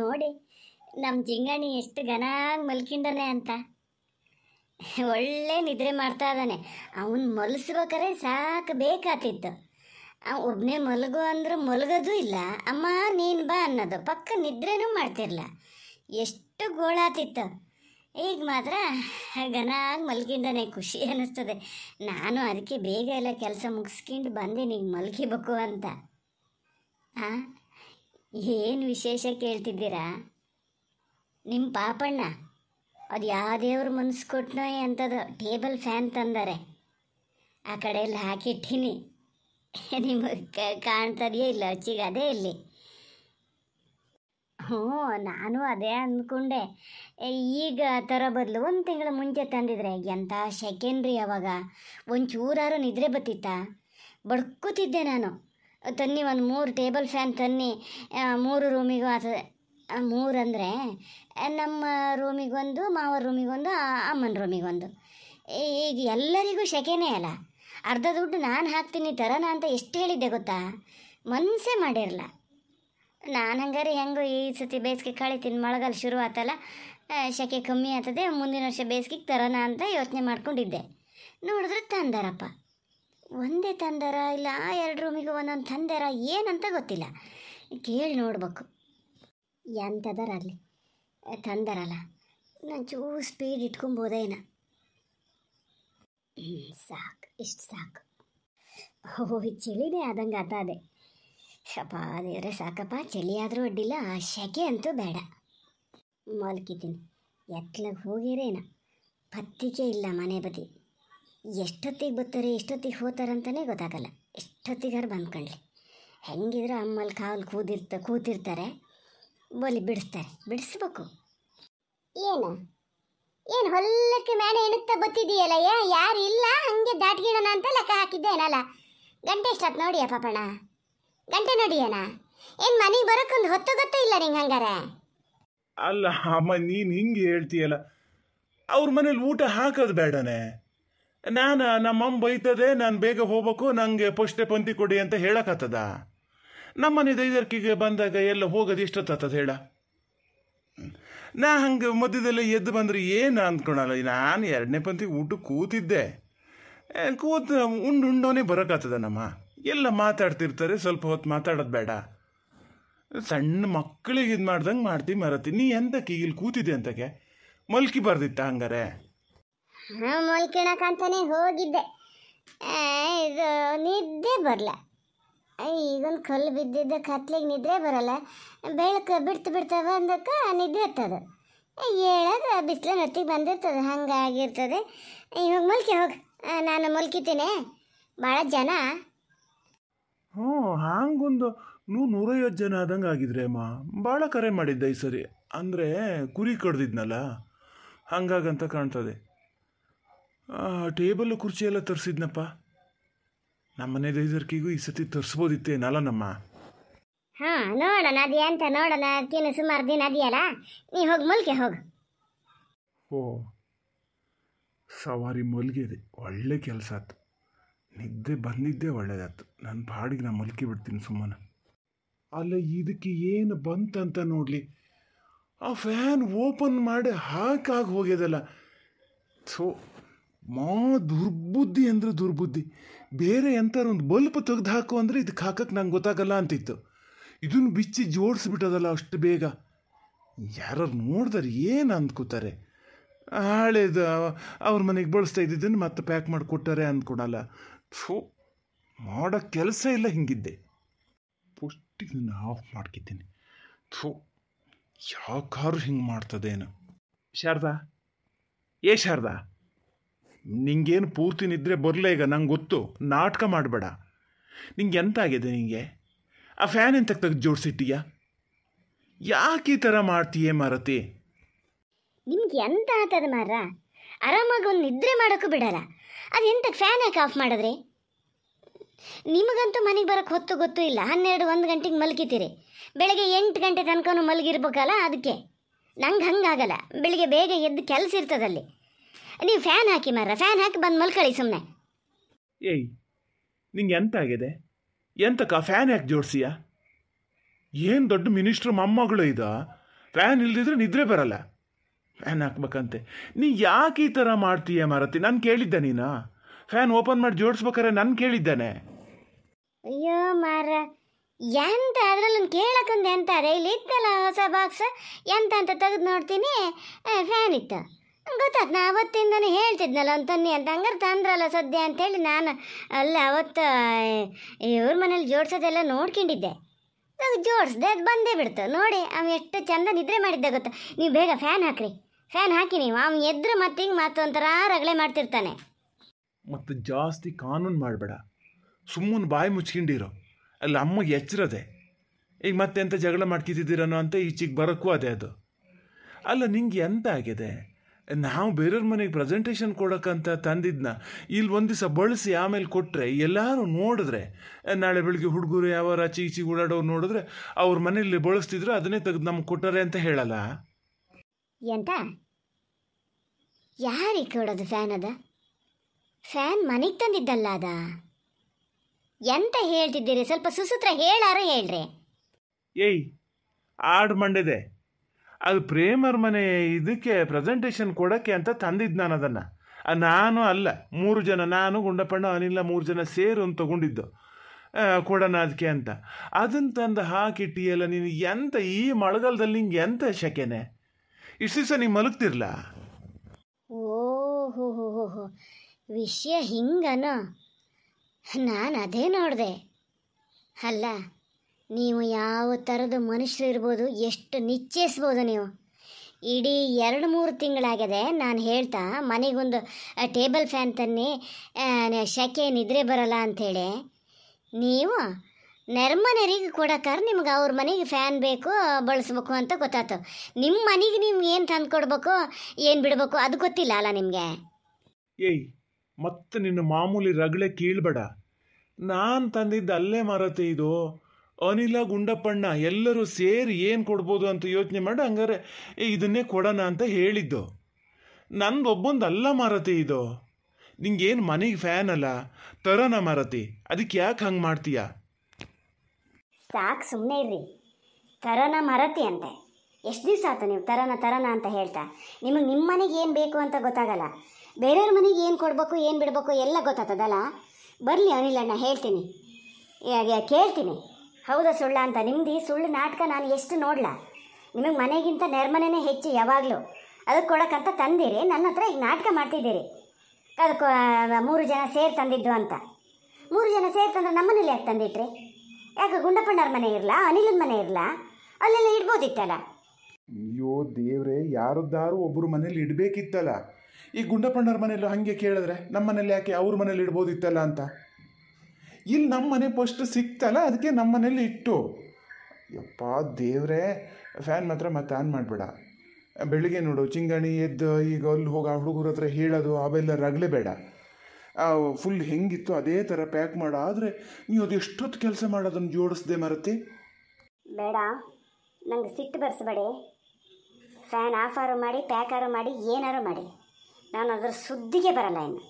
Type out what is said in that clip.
ನೋಡಿ ನಮ್ಮ ಜಿಂಗಣಿ ಎಷ್ಟು ಘನಾಗಿ ಮಲ್ಕಿಂಡನೆ ಅಂತ ಒಳ್ಳೆ ನಿದ್ರೆ ಮಾಡ್ತಾ ಇದ್ದಾನೆ ಅವನು ಮಲಸ್ಬೇಕಾರೆ ಸಾಕು ಬೇಕಾತಿತ್ತು ಅವ ಒಬ್ಬನೇ ಮಲಗು ಅಂದ್ರೆ ಮಲಗೋದು ಇಲ್ಲ ಅಮ್ಮ ನೀನು ಬಾ ಅನ್ನೋದು ಪಕ್ಕ ನಿದ್ರೆನೂ ಮಾಡ್ತಿರ್ಲ ಎಷ್ಟು ಗೋಳಾತಿತ್ತು ಈಗ ಮಾತ್ರ ಗನಾಗ್ ಮಲ್ಕಿಂಡನೆ ಖುಷಿ ಅನ್ನಿಸ್ತದೆ ನಾನು ಅದಕ್ಕೆ ಬೇಗ ಎಲ್ಲ ಕೆಲಸ ಮುಗಿಸ್ಕೊಂಡು ಬಂದೆ ನೀವು ಮಲ್ಕಿಬೇಕು ಅಂತ ಹಾಂ ಏನು ವಿಶೇಷ ಕೇಳ್ತಿದ್ದೀರಾ ನಿಮ್ಮ ಪಾಪಣ್ಣ ಅದು ಯಾವ ದೇವ್ರ ಮನ್ಸು ಕೊಟ್ಟನೋ ಅಂಥದ್ದು ಟೇಬಲ್ ಫ್ಯಾನ್ ತಂದಾರೆ ಆ ಕಡೆಯಲ್ಲಿ ಹಾಕಿಟ್ಟಿನಿ ನಿಮಗೆ ಕಾಣ್ತದೆಯೇ ಇಲ್ಲ ಅಚ್ಚಿಗೆ ಅದೇ ಇಲ್ಲಿ ಹ್ಞೂ ನಾನು ಅದೇ ಅಂದ್ಕೊಂಡೆ ಈಗ ಥರ ಬದಲು ಒಂದು ತಿಂಗಳ ಮುಂಚೆ ತಂದಿದ್ರೆ ಎಂಥ ಸೆಕೆಂಡ್ರಿ ಅವಾಗ ಒಂಚೂರಾರು ನಿದ್ರೆ ಬತ್ತಿತ್ತಾ ಬಡ್ಕೋತಿದ್ದೆ ನಾನು ತನ್ನಿ ಒಂದು ಮೂರು ಟೇಬಲ್ ಫ್ಯಾನ್ ತನ್ನಿ ಮೂರು ರೂಮಿಗೂ ಆಗ್ತದೆ ಮೂರು ಅಂದರೆ ನಮ್ಮ ರೂಮಿಗೊಂದು ಮಾವ ರೂಮಿಗೊಂದು ಅಮ್ಮನ ರೂಮಿಗೊಂದು ಈಗ ಎಲ್ಲರಿಗೂ ಶೆಕೆನೇ ಅಲ್ಲ ಅರ್ಧ ದುಡ್ಡು ನಾನು ಹಾಕ್ತೀನಿ ತರೋಣ ಅಂತ ಎಷ್ಟು ಹೇಳಿದ್ದೆ ಗೊತ್ತಾ ಮನಸ್ಸೇ ಮಾಡಿರಲ್ಲ ನಾನು ಹಂಗಾರೆ ಹೆಂಗೋ ಈ ಸತಿ ಬೇಸಿಗೆ ಕಳಿತೀನಿ ಮಳೆಗಾಲ ಶುರು ಆತಲ್ಲ ಸೆಕೆ ಕಮ್ಮಿ ಆಗ್ತದೆ ಮುಂದಿನ ವರ್ಷ ಬೇಸಿಗೆಗೆ ತರೋಣ ಅಂತ ಯೋಚನೆ ಮಾಡ್ಕೊಂಡಿದ್ದೆ ನೋಡಿದ್ರೆ ತಂದಾರಪ್ಪ ಒಂದೇ ತಂದರ ಇಲ್ಲ ಎರಡು ರೂಮಿಗೆ ಒಂದೊಂದು ತಂದರ ಏನಂತ ಗೊತ್ತಿಲ್ಲ ಕೇಳಿ ನೋಡ್ಬೇಕು ಎಂಥದರ ಅಲ್ಲಿ ತಂದರಲ್ಲ ನಾನು ಚೂ ಸ್ಪೀಡ್ ಇಟ್ಕೊಬೋದೇನ ಸಾಕು ಇಷ್ಟು ಸಾಕು ಓ ಚಳಿನೇ ಆದಂಗೆ ಅದೇ ಅಪ್ಪ ಅದಿದ್ರೆ ಸಾಕಪ್ಪ ಚಳಿ ಆದರೂ ಅಡ್ಡಿಲ್ಲ ಶೆಕೆ ಅಂತೂ ಬೇಡ ಮಲ್ಕಿದ್ದೀನಿ ಎತ್ಲಗೆ ಹೋಗಿರೇನ ಪತ್ತಿಗೆ ಇಲ್ಲ ಮನೆ ಬದಿ ಎಷ್ಟೊತ್ತಿಗೆ ಬರ್ತಾರೆ ಎಷ್ಟೊತ್ತಿಗೆ ಹೋಗ್ತಾರಂತಲೇ ಗೊತ್ತಾಗಲ್ಲ ಎಷ್ಟೊತ್ತಿಗಾರು ಬಂದ್ಕೊಳ್ಳಿ ಹೆಂಗಿದ್ರು ಅಮ್ಮಲ್ಲಿ ಕಾಲು ಕೂದಿರ್ತ ಕೂತಿರ್ತಾರೆ ಬಲಿ ಬಿಡಿಸ್ತಾರೆ ಬಿಡಿಸ್ಬೇಕು ಏನು ಏನು ಹೊಲಕ್ಕೆ ಮೇಲೆ ಎಣುತ್ತಾ ಬತ್ತಿದೀಯಲ್ಲ ಏ ಯಾರು ಇಲ್ಲ ಹಂಗೆ ದಾಟ್ಗಿಡೋಣ ಅಂತ ಲೆಕ್ಕ ಹಾಕಿದ್ದೇನಲ್ಲ ಗಂಟೆ ಎಷ್ಟಾತ್ ನೋಡಿಯ ಪಾಪಣ ಗಂಟೆ ನೋಡಿಯಣ ಏನು ಮನೆಗೆ ಬರೋಕ್ಕೊಂದು ಹೊತ್ತು ಗೊತ್ತೇ ಇಲ್ಲ ನಿಂಗೆ ಹಂಗಾರೆ ಅಲ್ಲ ಅಮ್ಮ ನೀನು ಹಿಂಗೆ ಹೇಳ್ತೀಯಲ್ಲ ಅವ್ರ ಮನೇಲಿ ಊಟ ಹಾಕೋದು ಬೇಡನೇ ನಾನು ನಮ್ಮಮ್ಮ ಬೈತದೆ ನಾನು ಬೇಗ ಹೋಗ್ಬೇಕು ನನಗೆ ಪೋಷ್ಟೆ ಪಂತಿ ಕೊಡಿ ಅಂತ ಹೇಳಕ್ಕತ್ತದ ನಮ್ಮನೆ ದೈದರ್ಕಿಗೆ ಬಂದಾಗ ಎಲ್ಲ ಹೋಗೋದು ಇಷ್ಟೊತ್ತದ ಹೇಳ ನಾ ಹಂಗೆ ಮಧ್ಯದಲ್ಲಿ ಎದ್ದು ಬಂದರೆ ಏನು ಅಂದ್ಕೊಳಲ್ಲ ನಾನು ಎರಡನೇ ಪಂತಿ ಊಟ ಕೂತಿದ್ದೆ ಕೂತ ಉಂಡು ಉಂಡೋನೇ ಬರೋಕ್ಕಾಗ್ತದ ನಮ್ಮ ಎಲ್ಲ ಮಾತಾಡ್ತಿರ್ತಾರೆ ಸ್ವಲ್ಪ ಹೊತ್ತು ಮಾತಾಡೋದು ಬೇಡ ಸಣ್ಣ ಮಕ್ಕಳಿಗೆ ಇದು ಮಾಡ್ದಂಗೆ ಮಾಡ್ತೀವಿ ಮರತಿ ನೀ ಎಂತಕ್ಕೆ ಇಲ್ಲಿ ಕೂತಿದ್ದೆ ಅಂತಕ್ಕೆ ಮಲ್ಕಿ ಬರ್ದಿತ್ತ ಹಂಗಾರೆ ಅಂತಾನೆ ಹೋಗಿದ್ದೆ ಇದು ನಿದ್ದೆ ಬರಲ್ಲ ಈಗೊಂದು ಕಲ್ಲು ಬಿದ್ದಿದ್ದ ಕತ್ಲಿಗೆ ನಿದ್ರೆ ಬರಲ್ಲ ಬೆಳಕು ಬಿಡ್ತು ಬಿಡ್ತಾ ಅಂದಕ್ಕೆ ನಿದ್ದೆ ಇರ್ತದೆ ಹೇಳೋದು ಬಿಸಿಲು ನತ್ತಿಗೆ ಬಂದಿರ್ತದೆ ಹಂಗಾಗಿರ್ತದೆ ಇವಾಗ ಮುಲ್ಕಿ ಹೋಗಿ ನಾನು ಮುಲ್ಕಿತೀನಿ ಭಾಳ ಜನ ಹ್ಞೂ ಹಾಂಗೊಂದು ನೂ ನೂರೈವತ್ತು ಜನ ಆದಂಗೆ ಆಗಿದ್ರೆ ಅಮ್ಮ ಭಾಳ ಕರೆ ಮಾಡಿದ್ದೆ ಈ ಸರಿ ಅಂದರೆ ಕುರಿ ಕಡ್ದಿದ್ನಲ್ಲ ಹಂಗಾಗಂತ ಕಾಣ್ತದೆ ಟೇಬಲ್ಲು ಕುರ್ಚಿ ಎಲ್ಲ ತರಿಸಿದ್ನಪ್ಪ ನಮ್ಮ ಮನೆ ಈ ಸತಿ ತರಿಸ್ಬೋದಿತ್ತೇನಲ್ಲ ನಮ್ಮ ಹಾಂ ನೋಡೋಣ ಅದೇ ಅಂತ ನೋಡೋಣ ಅದಕ್ಕೇನು ಸುಮಾರು ದಿನ ಅದೆಯಲ್ಲ ನೀ ಹೋಗಿ ಮುಲ್ಕೆ ಹೋಗು ಓ ಸವಾರಿ ಮುಲ್ಗಿದೆ ಒಳ್ಳೆ ಕೆಲಸ ಆಯ್ತು ನಿದ್ದೆ ಬಂದಿದ್ದೇ ಒಳ್ಳೇದಾಯ್ತು ನನ್ನ ಬಾಡಿಗೆ ನಾನು ಮಲ್ಕಿ ಬಿಡ್ತೀನಿ ಸುಮ್ಮನೆ ಅಲ್ಲ ಇದಕ್ಕೆ ಏನು ಬಂತಂತ ನೋಡಲಿ ಆ ಫ್ಯಾನ್ ಓಪನ್ ಮಾಡಿ ಹಾಕಾಗಿ ಹೋಗ್ಯದಲ್ಲ ಸೊ ಮಾ ದುರ್ಬುದ್ಧಿ ಅಂದ್ರೆ ದುರ್ಬುದ್ಧಿ ಬೇರೆ ಎಂಥಾರು ಒಂದು ಬಲ್ಪ್ ತೆಗೆದು ಹಾಕು ಅಂದರೆ ಇದಕ್ಕೆ ಹಾಕಕ್ಕೆ ನಂಗೆ ಗೊತ್ತಾಗಲ್ಲ ಅಂತಿತ್ತು ಇದನ್ನು ಬಿಚ್ಚಿ ಜೋಡಿಸ್ಬಿಟ್ಟದಲ್ಲ ಅಷ್ಟು ಬೇಗ ಯಾರು ನೋಡಿದ್ರೆ ಏನು ಅಂದ್ಕೋತಾರೆ ಹಳೇದು ಅವ್ರ ಮನೆಗೆ ಬಳಸ್ತಾ ಇದ್ದಿದ್ದನ್ನು ಮತ್ತೆ ಪ್ಯಾಕ್ ಮಾಡಿ ಕೊಟ್ಟಾರೆ ಅಂದ್ಕೊಡಲ್ಲ ಫೋ ಮಾಡೋ ಕೆಲಸ ಇಲ್ಲ ಹಿಂಗಿದ್ದೆ ಪುಷ್ಟಿಗೆ ಆಫ್ ಮಾಡ್ಕಿದ್ದೀನಿ ಥೋ ಯಾವ ಕಾರು ಹಿಂಗೆ ಮಾಡ್ತದೇನು ಶಾರದಾ ಏ ಶಾರದಾ ನಿಂಗೇನು ಪೂರ್ತಿ ನಿದ್ರೆ ಬರಲೇ ಈಗ ನಂಗೆ ಗೊತ್ತು ನಾಟಕ ಮಾಡಬೇಡ ನಿಂಗೆ ಎಂತಾಗಿದೆ ನಿಂಗೆ ಆ ಫ್ಯಾನ್ ಎಂತ ತೆಗೆದು ಜೋಡಿಸಿಟ್ಟಿಯಾ ಯಾಕೆ ಈ ಥರ ಮಾಡ್ತೀಯೇ ಮಾರತಿ ನಿಮ್ಗೆ ಎಂತ ಆತದ ಮಾರ ಆರಾಮಾಗಿ ಒಂದು ನಿದ್ರೆ ಮಾಡೋಕ್ಕೂ ಬಿಡಲ್ಲ ಅದು ಎಂತ ಫ್ಯಾನ್ ಯಾಕೆ ಆಫ್ ಮಾಡಿದ್ರೆ ನಿಮಗಂತೂ ಮನೆಗೆ ಬರೋಕ್ಕೆ ಹೊತ್ತು ಗೊತ್ತು ಇಲ್ಲ ಹನ್ನೆರಡು ಒಂದು ಗಂಟೆಗೆ ಮಲಗಿತೀರಿ ಬೆಳಗ್ಗೆ ಎಂಟು ಗಂಟೆ ತನಕನೂ ಮಲಗಿರ್ಬೇಕಲ್ಲ ಅದಕ್ಕೆ ನಂಗೆ ಹಂಗಾಗಲ್ಲ ಬೆಳಿಗ್ಗೆ ಬೇಗ ಎದ್ದು ಕೆಲಸ ಇರ್ತದಲ್ಲಿ ನೀವು ಫ್ಯಾನ್ ಹಾಕಿ ಮಾರ ಫ್ಯಾನ್ ಹಾಕಿ ಬಂದು ಮಲ್ಕಳಿ ಸುಮ್ಮನೆ ಏಯ್ ನಿಂಗೆ ಎಂತ ಆಗಿದೆ ಎಂತಕ್ಕ ಫ್ಯಾನ್ ಯಾಕೆ ಜೋಡಿಸಿಯಾ ಏನು ದೊಡ್ಡ ಮಿನಿಸ್ಟ್ರ್ ಮೊಮ್ಮಗಳು ಇದ ಫ್ಯಾನ್ ಇಲ್ದಿದ್ರೆ ನಿದ್ರೆ ಬರಲ್ಲ ಫ್ಯಾನ್ ಹಾಕ್ಬೇಕಂತೆ ನೀ ಯಾಕೆ ಈ ಥರ ಮಾಡ್ತೀಯ ಮಾರತಿ ನಾನು ಕೇಳಿದ್ದೆ ನೀನ ಫ್ಯಾನ್ ಓಪನ್ ಮಾಡಿ ಜೋಡಿಸ್ಬೇಕಾರೆ ನಾನು ಕೇಳಿದ್ದಾನೆ ಅಯ್ಯೋ ಮಾರ ಎಂತ ಅದ್ರಲ್ಲಿ ಕೇಳಕ್ಕಂದು ಎಂತಾರೆ ಇಲ್ಲಿ ಇತ್ತಲ್ಲ ಹೊಸ ಬಾಕ್ಸ್ ಎಂತ ಅಂತ ತೆಗೆದು ನೋಡ್ತೀನಿ ಫ್ಯಾನ್ ಇತ್ತು ಗೊತ್ತ ನಾ ಅವತ್ತಿಂದನೇ ಹೇಳ್ತಿದ್ನಲ್ಲ ಒಂದು ಅಂತ ಹಂಗಾರೆ ತಂದ್ರಲ್ಲ ಸದ್ಯ ಅಂತೇಳಿ ನಾನು ಅಲ್ಲ ಅವತ್ತು ಇವ್ರ ಮನೇಲಿ ಜೋಡ್ಸೋದೆಲ್ಲ ನೋಡ್ಕೊಂಡಿದ್ದೆ ಅದು ಜೋಡಿಸ್ದೆ ಅದು ಬಂದೇ ಬಿಡ್ತು ನೋಡಿ ಅವ್ನು ಎಷ್ಟು ಚಂದ ನಿದ್ರೆ ಮಾಡಿದ್ದೆ ಗೊತ್ತಾ ನೀವು ಬೇಗ ಫ್ಯಾನ್ ಹಾಕ್ರಿ ಫ್ಯಾನ್ ಹಾಕಿ ನೀವು ಅವ್ನು ಎದ್ರು ಮತ್ತೆ ಹಿಂಗೆ ಒಂಥರ ರಗಳೆ ಮಾಡ್ತಿರ್ತಾನೆ ಮತ್ತು ಜಾಸ್ತಿ ಕಾನೂನು ಮಾಡಬೇಡ ಸುಮ್ಮನೆ ಬಾಯಿ ಮುಚ್ಕೊಂಡಿರೋ ಅಲ್ಲಿ ಅಮ್ಮಗೆ ಎಚ್ಚರದೆ ಈಗ ಮತ್ತೆ ಎಂತ ಜಗಳ ಮಾಡ್ಕಿದ್ದಿದ್ದೀರನೋ ಅಂತ ಈಚೆಗೆ ಬರೋಕ್ಕೂ ಅದೇ ಅದು ಅಲ್ಲ ನಿಂಗೆ ಎಂತ ಆಗಿದೆ ನಾವು ಬೇರೆಯವ್ರ ಮನೆಗೆ ಪ್ರೆಸೆಂಟೇಷನ್ ಕೊಡೋಕ್ಕಂತ ತಂದಿದ್ನ ಇಲ್ಲಿ ಒಂದು ದಿವಸ ಬಳಸಿ ಆಮೇಲೆ ಕೊಟ್ಟರೆ ಎಲ್ಲರೂ ನೋಡಿದ್ರೆ ನಾಳೆ ಬೆಳಿಗ್ಗೆ ಹುಡುಗರು ಯಾವ ಆಚೆ ಈಚೆಗೆ ಓಡಾಡೋರು ನೋಡಿದ್ರೆ ಅವ್ರ ಮನೆಯಲ್ಲಿ ಬಳಸ್ತಿದ್ರು ಅದನ್ನೇ ತೆಗೆದು ನಮ್ಗೆ ಕೊಟ್ಟರೆ ಅಂತ ಹೇಳಲ್ಲ ಎಂತ ಯಾರಿಗೆ ಕೊಡೋದು ಫ್ಯಾನ್ ಅದ ಫ್ಯಾನ್ ಮನೆಗೆ ತಂದಿದ್ದಲ್ಲ ಅದ ಎಂತ ಹೇಳ್ತಿದ್ದೀರಿ ಸ್ವಲ್ಪ ಸುಸೂತ್ರ ಹೇಳಾರು ಹೇಳ್ರಿ ಏಯ್ ಆಡ್ ಮಂಡಿದೆ ಅದು ಪ್ರೇಮರ್ ಮನೆ ಇದಕ್ಕೆ ಪ್ರೆಸೆಂಟೇಷನ್ ಕೊಡೋಕ್ಕೆ ಅಂತ ತಂದಿದ್ದು ನಾನು ಅದನ್ನು ನಾನು ಅಲ್ಲ ಮೂರು ಜನ ನಾನು ಗುಂಡಪ್ಪಣ್ಣ ಅನಿಲ್ಲ ಮೂರು ಜನ ಸೇರು ಅಂತ ತೊಗೊಂಡಿದ್ದು ಕೊಡೋಣ ಅದಕ್ಕೆ ಅಂತ ಅದನ್ನು ತಂದು ಎಲ್ಲ ನೀನು ಎಂತ ಈ ಮಳೆಗಾಲದಲ್ಲಿ ನಿಂಗೆ ಎಂತ ಶಕೆನೆ ಇಷ್ಟು ದಿವಸ ನೀವು ಮಲಗ್ತಿರ್ಲ ಓಹೋ ವಿಷಯ ಹಿಂಗನ ನಾನು ಅದೇ ನೋಡಿದೆ ಅಲ್ಲ ನೀವು ಯಾವ ಥರದ ಮನುಷ್ಯರು ಇರ್ಬೋದು ಎಷ್ಟು ನಿಚ್ಚಿಸ್ಬೋದು ನೀವು ಇಡೀ ಎರಡು ಮೂರು ತಿಂಗಳಾಗಿದೆ ನಾನು ಹೇಳ್ತಾ ಮನೆಗೊಂದು ಟೇಬಲ್ ಫ್ಯಾನ್ ತನ್ನಿ ಶೆಕೆ ನಿದ್ರೆ ಬರಲ್ಲ ಅಂಥೇಳಿ ನೀವು ನೆರ್ಮನೆರಿಗೆ ಕೊಡೋಕ್ಕಾರ ನಿಮ್ಗೆ ಅವ್ರ ಮನೆಗೆ ಫ್ಯಾನ್ ಬೇಕು ಬಳಸ್ಬೇಕು ಅಂತ ಗೊತ್ತಾಯ್ತು ನಿಮ್ಮ ಮನೆಗೆ ನಿಮ್ಗೆ ಏನು ತಂದು ಕೊಡ್ಬೇಕು ಏನು ಬಿಡಬೇಕು ಅದು ಗೊತ್ತಿಲ್ಲ ಅಲ್ಲ ನಿಮಗೆ ಏಯ್ ಮತ್ತೆ ನಿನ್ನ ಮಾಮೂಲಿ ರಗಳೆ ಕೀಳ್ಬೇಡ ನಾನು ತಂದಿದ್ದು ಅಲ್ಲೇ ಮರತೆ ಇದು ಅನಿಲ ಗುಂಡಪ್ಪಣ್ಣ ಎಲ್ಲರೂ ಸೇರಿ ಏನು ಕೊಡ್ಬೋದು ಅಂತ ಯೋಚನೆ ಮಾಡಿ ಹಂಗಾರೆ ಇದನ್ನೇ ಕೊಡೋಣ ಅಂತ ಹೇಳಿದ್ದು ನಂದು ಅಲ್ಲ ಮಾರತಿ ಇದು ನಿಂಗೇನು ಮನೆಗೆ ಫ್ಯಾನ್ ಅಲ್ಲ ತರೋಣ ಮಾರತಿ ಅದಕ್ಕೆ ಯಾಕೆ ಹಂಗೆ ಮಾಡ್ತೀಯ ಸಾಕು ಸುಮ್ಮನೆ ಇರ್ರಿ ತರೋಣ ಮಾರತಿ ಅಂತೆ ಎಷ್ಟು ದಿವಸ ಆಯ್ತು ನೀವು ತರೋಣ ತರೋಣ ಅಂತ ಹೇಳ್ತಾ ನಿಮಗೆ ನಿಮ್ಮ ಮನೆಗೆ ಏನು ಬೇಕು ಅಂತ ಗೊತ್ತಾಗಲ್ಲ ಬೇರೆಯವ್ರ ಮನೆಗೆ ಏನು ಕೊಡಬೇಕು ಏನು ಬಿಡಬೇಕು ಎಲ್ಲ ಗೊತ್ತಾಗ್ತದಲ್ಲ ಬರಲಿ ಅನಿಲಣ್ಣ ಹೇಳ್ತೀನಿ ಕೇಳ್ತೀನಿ ಹೌದಾ ಸುಳ್ಳ ಅಂತ ನಿಮ್ದು ಈ ಸುಳ್ಳು ನಾಟಕ ನಾನು ಎಷ್ಟು ನೋಡಲ ನಿಮಗೆ ಮನೆಗಿಂತ ನೆರ್ಮನೆನೇ ಹೆಚ್ಚು ಯಾವಾಗಲೂ ಅದಕ್ಕೆ ಕೊಡೋಕ್ಕಂತ ತಂದಿರಿ ನನ್ನ ಹತ್ರ ಈಗ ನಾಟಕ ಮಾಡ್ತಿದ್ದೀರಿ ಅದಕ್ಕೆ ಮೂರು ಜನ ಸೇರಿ ತಂದಿದ್ದು ಅಂತ ಮೂರು ಜನ ಸೇರಿ ತಂದ್ರೆ ನಮ್ಮನೇಲಿ ಯಾಕೆ ತಂದಿಟ್ರಿ ಯಾಕೆ ಗುಂಡಪ್ಪಣ್ಣವ್ರ ಮನೆ ಇರಲಾ ಅನಿಲನ ಮನೆ ಇರಲಾ ಅಲ್ಲೆಲ್ಲ ಇಡ್ಬೋದಿತ್ತಲ್ಲ ಅಯ್ಯೋ ದೇವ್ರೆ ಯಾರದ್ದಾರು ಒಬ್ಬರು ಮನೇಲಿ ಇಡಬೇಕಿತ್ತಲ್ಲ ಈ ಗುಂಡಪ್ಪಣ್ಣವ್ರ ಮನೇಲಿ ಹಾಗೆ ಕೇಳಿದ್ರೆ ನಮ್ಮ ಮನೇಲಿ ಯಾಕೆ ಅವ್ರ ಮನೇಲಿ ಇಡ್ಬೋದಿತ್ತಲ್ಲ ಅಂತ ಇಲ್ಲಿ ನಮ್ಮ ಮನೆ ಪೋಸ್ಟ್ ಸಿಕ್ತಲ್ಲ ಅದಕ್ಕೆ ನಮ್ಮ ಮನೇಲಿ ಇಟ್ಟು ಯಪ್ಪ ದೇವ್ರೆ ಫ್ಯಾನ್ ಮಾತ್ರ ಮತ್ತೆ ಆನ್ ಮಾಡಬೇಡ ಬೆಳಿಗ್ಗೆ ನೋಡು ಚಿಂಗಣಿ ಎದ್ದು ಈಗ ಅಲ್ಲಿ ಹೋಗಿ ಆ ಹುಡುಗರ ಹತ್ರ ಹೇಳೋದು ಅವೆಲ್ಲ ರಗಲೇ ಬೇಡ ಫುಲ್ ಹೆಂಗಿತ್ತು ಅದೇ ಥರ ಪ್ಯಾಕ್ ಮಾಡೋ ಆದರೆ ನೀವು ಅದು ಎಷ್ಟೊತ್ತು ಕೆಲಸ ಮಾಡೋದನ್ನು ಜೋಡಿಸ್ದೆ ಮರತಿ ಬೇಡ ನಂಗೆ ಸಿಟ್ಟು ಬರ್ಸಬೇಡಿ ಫ್ಯಾನ್ ಆಫ್ ಆರು ಮಾಡಿ ಪ್ಯಾಕ್ ಆರು ಮಾಡಿ ಏನಾರು ಮಾಡಿ ನಾನು ಅದರ ಸುದ್ದಿಗೆ ಬರಲ್ಲ ಇನ್ನು